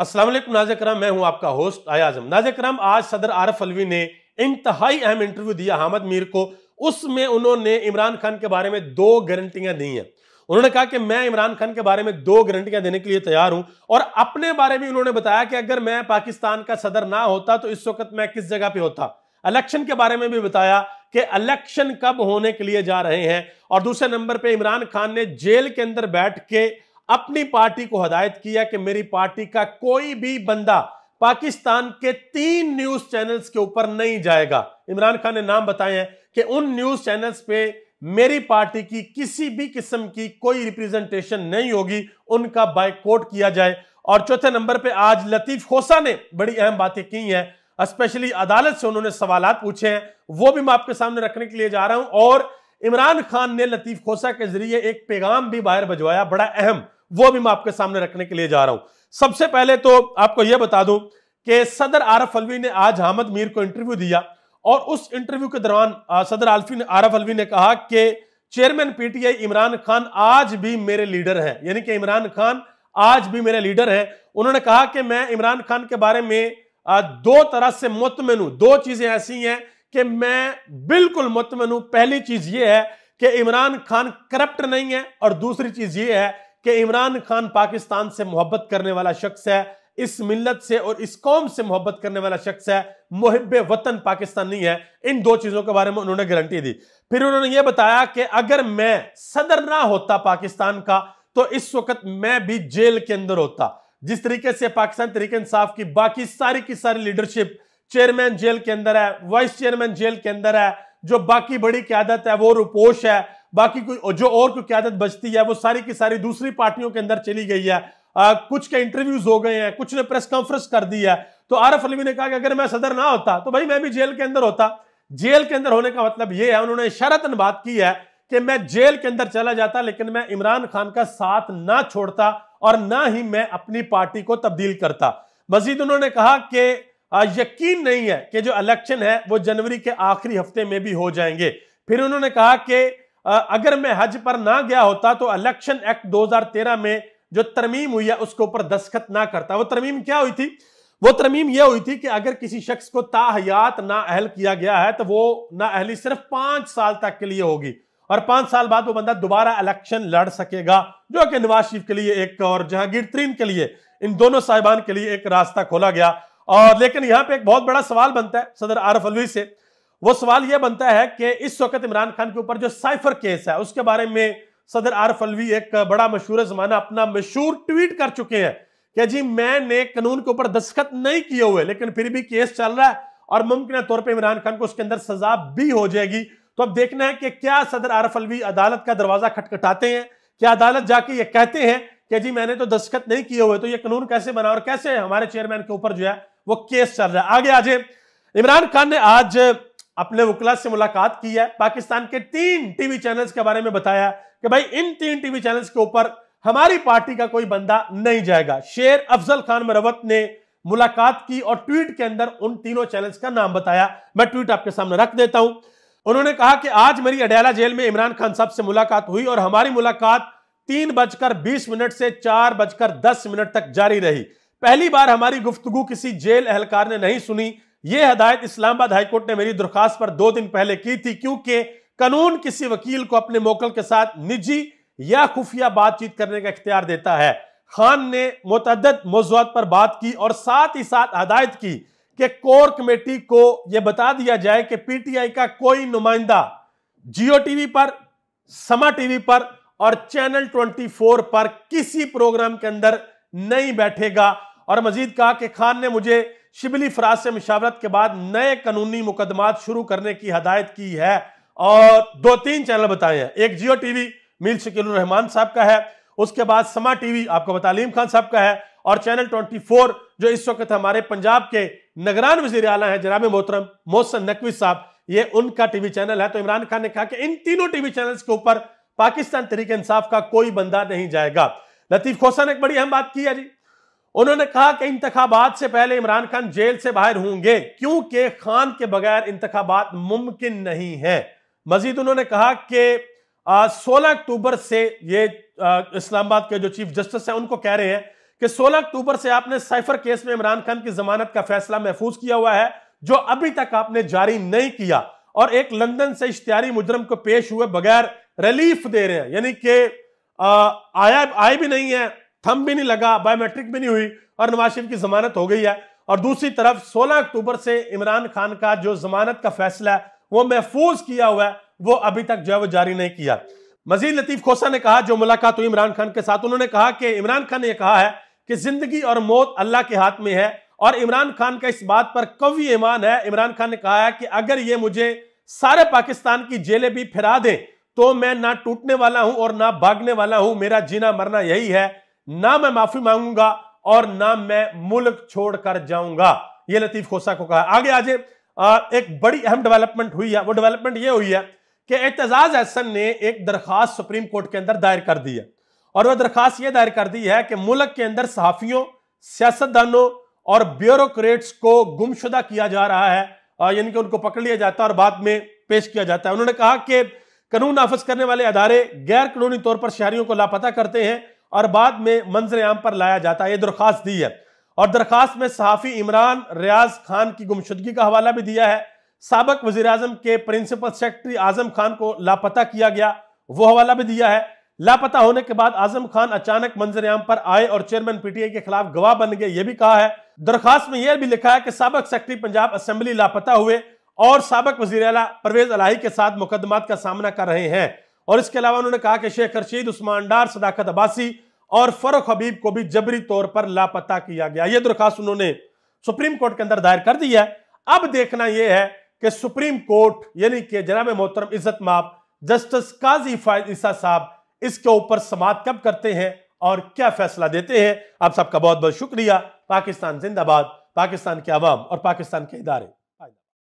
असलम नाज कराम मैं हूं आपका होस्ट आयाजम नाज कराम आज सदर आरफ अलवी ने इंतहाई अहम इंटरव्यू दिया हामद मीर को उसमें उन्होंने इमरान खान के बारे में दो गारंटियां दी हैं उन्होंने कहा कि मैं इमरान खान के बारे में दो गारंटियां देने के लिए तैयार हूं और अपने बारे में उन्होंने बताया कि अगर मैं पाकिस्तान का सदर ना होता तो इस वक्त मैं किस जगह पर होता इलेक्शन के बारे में भी बताया कि इलेक्शन कब होने के लिए जा रहे हैं और दूसरे नंबर पर इमरान खान ने जेल के अंदर बैठ के अपनी पार्टी को हदायत किया कि मेरी पार्टी का कोई भी बंदा पाकिस्तान के तीन न्यूज चैनल्स के ऊपर नहीं जाएगा इमरान खान ने नाम बताए हैं कि उन न्यूज चैनल्स पे मेरी पार्टी की किसी भी किस्म की कोई रिप्रेजेंटेशन नहीं होगी उनका बाइकोट किया जाए और चौथे नंबर पे आज लतीफ खोसा ने बड़ी अहम बातें की हैं स्पेशली अदालत से उन्होंने सवाल पूछे हैं वो भी मैं आपके सामने रखने के लिए जा रहा हूं और इमरान खान ने लतीफ खोसा के जरिए एक पैगाम भी बाहर भजवाया बड़ा अहम वो भी मैं आपके सामने रखने के लिए जा रहा हूं सबसे पहले तो आपको यह बता दूं कि सदर आरफ अलवी ने आज हामद मीर को इंटरव्यू दिया और उस इंटरव्यू के दौरान सदर आलफी ने आरफ अलवी ने कहा कि चेयरमैन पीटीआई इमरान खान आज भी मेरे लीडर हैं यानी कि इमरान खान आज भी मेरे लीडर हैं उन्होंने कहा कि मैं इमरान खान के बारे में दो तरह से मुतमिन हूं दो चीजें ऐसी हैं कि मैं बिल्कुल मुतमिन हूं पहली चीज ये है कि इमरान खान करप्ट नहीं है और दूसरी चीज ये है कि इमरान खान पाकिस्तान से मोहब्बत करने वाला शख्स है इस मिलत से और इस कौम से मोहब्बत करने वाला शख्स है मुहब वतन पाकिस्तान नहीं है इन दो चीज़ों के बारे में उन्होंने गारंटी दी फिर उन्होंने ये बताया कि अगर मैं सदर ना होता पाकिस्तान का तो इस वक्त मैं भी जेल के अंदर होता जिस तरीके से पाकिस्तान तरीके इंसाफ की बाकी सारी की सारी लीडरशिप चेयरमैन जेल के अंदर है वाइस चेयरमैन जेल के अंदर है जो बाकी बड़ी क्यादत है वो रुपोश है बाकी कोई जो और कोई क्यादत बचती है वो सारी की सारी दूसरी पार्टियों के अंदर चली गई है आ, कुछ के इंटरव्यूज हो गए हैं कुछ ने प्रेस कॉन्फ्रेंस कर दी है तो आरफ अलवी ने कहा कि अगर मैं सदर ना होता तो भाई मैं भी जेल के अंदर होता जेल के अंदर होने का मतलब यह है उन्होंने शरतन बात की है कि मैं जेल के अंदर चला जाता लेकिन मैं इमरान खान का साथ ना छोड़ता और ना ही मैं अपनी पार्टी को तब्दील करता मजीद उन्होंने कहा कि यकीन नहीं है कि जो इलेक्शन है वो जनवरी के आखिरी हफ्ते में भी हो जाएंगे फिर उन्होंने कहा कि अगर मैं हज पर ना गया होता तो इलेक्शन एक्ट 2013 में जो तरमीम हुई है उसके ऊपर दस्खत ना करता वो तरमीम क्या हुई थी वो तरमीम यह हुई थी कि अगर किसी शख्स को ताहयात ना अहल किया गया है तो वो ना अहली सिर्फ पांच साल तक के लिए होगी और पांच साल बाद वो बंदा दोबारा इलेक्शन लड़ सकेगा जो कि नवाज शरीफ के लिए एक और जहांगीर तरीन के लिए इन दोनों साहिबान के लिए एक रास्ता खोला गया और लेकिन यहां पे एक बहुत बड़ा सवाल बनता है सदर आरफ अलवी से वो सवाल यह बनता है कि इस वक्त इमरान खान के ऊपर जो साइफर केस है उसके बारे में सदर आरफ अलवी एक बड़ा मशहूर जमाना अपना मशहूर ट्वीट कर चुके हैं कि जी मैंने कानून के ऊपर दस्खत नहीं किए हुए लेकिन फिर भी केस चल रहा है और मुमकिन तौर पर इमरान खान को उसके अंदर सजा भी हो जाएगी तो अब देखना है कि क्या सदर आरफ अलवी अदालत का दरवाजा खटखटाते हैं क्या अदालत जाके ये कहते हैं कि जी मैंने तो दस्खत नहीं किए हुए तो ये कानून कैसे बना और कैसे हमारे चेयरमैन के ऊपर जो है वो केस चल रहा है आगे आज इमरान खान ने आज अपने वकला से मुलाकात की है पाकिस्तान के तीन टीवी चैनल्स के बारे में बताया कि भाई इन तीन टीवी चैनल्स के ऊपर हमारी पार्टी का कोई बंदा नहीं जाएगा शेर अफजल खान मरवत ने मुलाकात की और ट्वीट के अंदर उन तीनों चैनल्स का नाम बताया मैं ट्वीट आपके सामने रख देता हूं उन्होंने कहा कि आज मेरी अडयाला जेल में इमरान खान साहब से मुलाकात हुई और हमारी मुलाकात तीन बजकर बीस मिनट से चार बजकर दस मिनट तक जारी रही पहली बार हमारी गुफ्तगु किसी जेल एहलकार ने नहीं सुनी यह हदायत इस्लामाबाद हाईकोर्ट ने मेरी दरखास्त पर दो दिन पहले की थी क्योंकि कानून किसी वकील को अपने मोकल के साथ निजी या खुफिया बातचीत करने का इख्तियार देता है खान ने मुतद मौजूद पर बात की और साथ ही साथ हदायत की कि कोर कमेटी को यह बता दिया जाए कि पीटीआई का कोई नुमाइंदा जियो टीवी पर समा टीवी पर और चैनल 24 पर किसी प्रोग्राम के अंदर नहीं बैठेगा और मजीद कहा कि खान ने मुझे शिबली फराज से मुशावरत के बाद नए कानूनी मुकदमा शुरू करने की हदायत की है और दो तीन चैनल बताए हैं एक जियो टीवी मील रहमान साहब का है उसके बाद समा टीवी आपको बतालीम खान साहब का है और चैनल 24 जो इस वक्त हमारे पंजाब के नगरान वजीर आला है जनाब मोहतरम मोहसन नकवी साहब ये उनका टीवी चैनल है तो इमरान खान ने कहा कि इन तीनों टीवी चैनल्स के ऊपर पाकिस्तान तरीके इंसाफ का कोई बंदा नहीं जाएगा लतीफ खोसा ने एक बड़ी अहम बात की है जी उन्होंने कहा कि इंतबात से पहले इमरान खान जेल से बाहर होंगे क्योंकि खान के बगैर इंतबात मुमकिन नहीं है मजीद उन्होंने कहा कि सोलह अक्टूबर से ये इस्लामाबाद के जो चीफ जस्टिस हैं उनको कह रहे हैं कि 16 अक्टूबर से आपने साइफर केस में इमरान खान की जमानत का फैसला महफूज किया हुआ है जो अभी तक आपने जारी नहीं किया और एक लंदन से इश्तियारी मुजरम को पेश हुए बगैर रिलीफ दे रहे हैं यानी कि आया आए भी नहीं है थम भी नहीं लगा बायोमेट्रिक भी नहीं हुई और नवाज शरीफ की जमानत हो गई है और दूसरी तरफ 16 अक्टूबर से इमरान खान का जो जमानत का फैसला है वो महफूज किया हुआ है वो अभी तक जो है वो जारी नहीं किया मजीद लतीफ खोसा ने कहा जो मुलाकात हुई इमरान खान के साथ उन्होंने कहा कि इमरान खान ने कहा है कि जिंदगी और मौत अल्लाह के हाथ में है और इमरान खान का इस बात पर कवी ईमान है इमरान खान ने कहा है कि अगर ये मुझे सारे पाकिस्तान की जेलें भी फिरा दें तो मैं ना टूटने वाला हूं और ना भागने वाला हूं मेरा जीना मरना यही है ना मैं माफी मांगूंगा और ना मैं मुल्क छोड़कर जाऊंगा ये लतीफ खोसा को कहा आगे आज एक बड़ी अहम डेवलपमेंट हुई है वो डेवलपमेंट ये हुई है कि एतजाज एहसन ने एक दरखास्त सुप्रीम कोर्ट के अंदर दायर कर दी है और वह दरखास्त यह दायर कर दी है कि मुल्क के अंदर सहाफियों सियासतदानों और ब्यूरोक्रेट्स को गुमशुदा किया जा रहा है यानी कि उनको पकड़ लिया जाता है और बाद में पेश किया जाता है उन्होंने कहा कि कानून नाफज करने वाले अदारे गैर कानूनी तौर पर शहरियों को लापता करते हैं और बाद में मंजर आम पर लाया जाता है ये दरख्वास्त दी है और दरख्वास्त में सहाफ़ी इमरान रियाज खान की गुमशुदगी का हवाला भी दिया है सबक वजी अजम के प्रिंसिपल सेक्रेटरी आजम खान को लापता किया गया वो हवाला भी दिया है लापता होने के बाद आजम खान अचानक मंजर आम पर आए और चेयरमैन पीटीए के खिलाफ गवाह बन गए यह भी कहा है दरखास्त में यह भी लिखा है कि सबक सेक्रेटरी पंजाब असेंबली लापता हुए और सबक वजी अला परवेज अलाही के साथ मुकदमात का सामना कर रहे हैं और इसके अलावा उन्होंने कहा कि शेख रशीद उस्मान डार सदाकत अब्बासी और फरुख हबीब को भी जबरी तौर पर लापता किया गया यह दरखास्त उन्होंने सुप्रीम कोर्ट के अंदर दायर कर दी है अब देखना यह है कि सुप्रीम कोर्ट यानी कि जनाब मोहतरम इज्जत माप जस्टिस काजी ईसा साहब इसके ऊपर समाप्त कब करते हैं और क्या फैसला देते हैं आप सबका बहुत बहुत शुक्रिया पाकिस्तान जिंदाबाद पाकिस्तान के आवाम और पाकिस्तान के इदारे